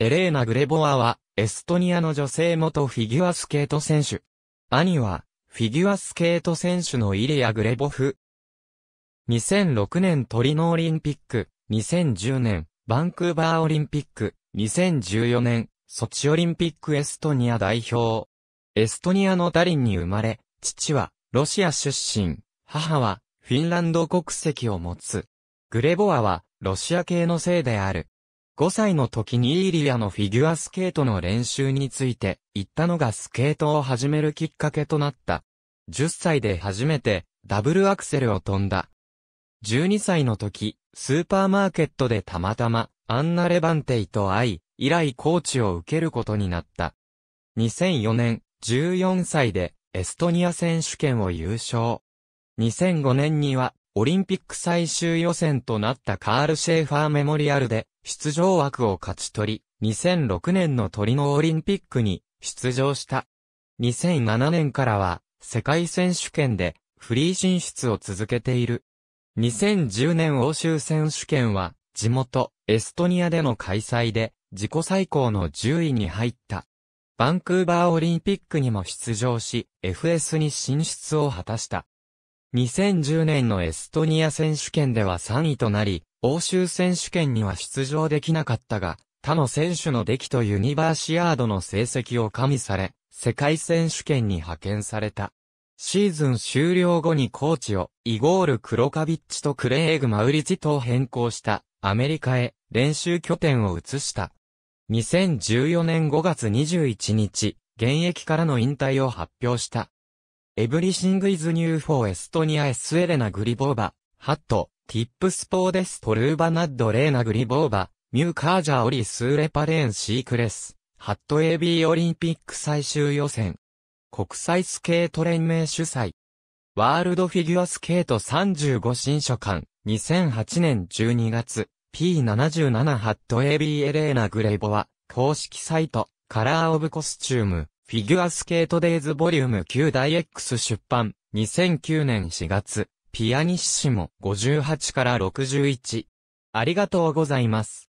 エレーナ・グレボワは、エストニアの女性元フィギュアスケート選手。兄は、フィギュアスケート選手のイリア・グレボフ。2006年トリノオリンピック、2010年、バンクーバーオリンピック、2014年、ソチオリンピックエストニア代表。エストニアのダリンに生まれ、父は、ロシア出身、母は、フィンランド国籍を持つ。グレボアは、ロシア系のせいである。5歳の時にイーリアのフィギュアスケートの練習について言ったのがスケートを始めるきっかけとなった。10歳で初めてダブルアクセルを飛んだ。12歳の時、スーパーマーケットでたまたまアンナ・レバンテイと会い、以来コーチを受けることになった。2004年、14歳でエストニア選手権を優勝。2005年にはオリンピック最終予選となったカール・シェーファーメモリアルで出場枠を勝ち取り、2006年のトリノオリンピックに出場した。2007年からは世界選手権でフリー進出を続けている。2010年欧州選手権は地元エストニアでの開催で自己最高の10位に入った。バンクーバーオリンピックにも出場し、FS に進出を果たした。2010年のエストニア選手権では3位となり、欧州選手権には出場できなかったが、他の選手の出来とユニバーシアードの成績を加味され、世界選手権に派遣された。シーズン終了後にコーチをイゴール・クロカビッチとクレーグ・マウリチと変更したアメリカへ練習拠点を移した。2014年5月21日、現役からの引退を発表した。Everything is new for Estonia es Elena Gribova, hat, tips for des tolva nad Lena Gribova, new kaja ori su reparen secrets, hat AB オリンピック最終予選。国際スケート連盟主催。ワールドフィギュアスケート35新書館、2008年12月、P77 ハット AB エレーナ・グレイボは、公式サイト、カラーオブコスチューム、フィギュアスケートデイズボリューム9大 X 出版、2009年4月、ピアニッシモ58から61。ありがとうございます。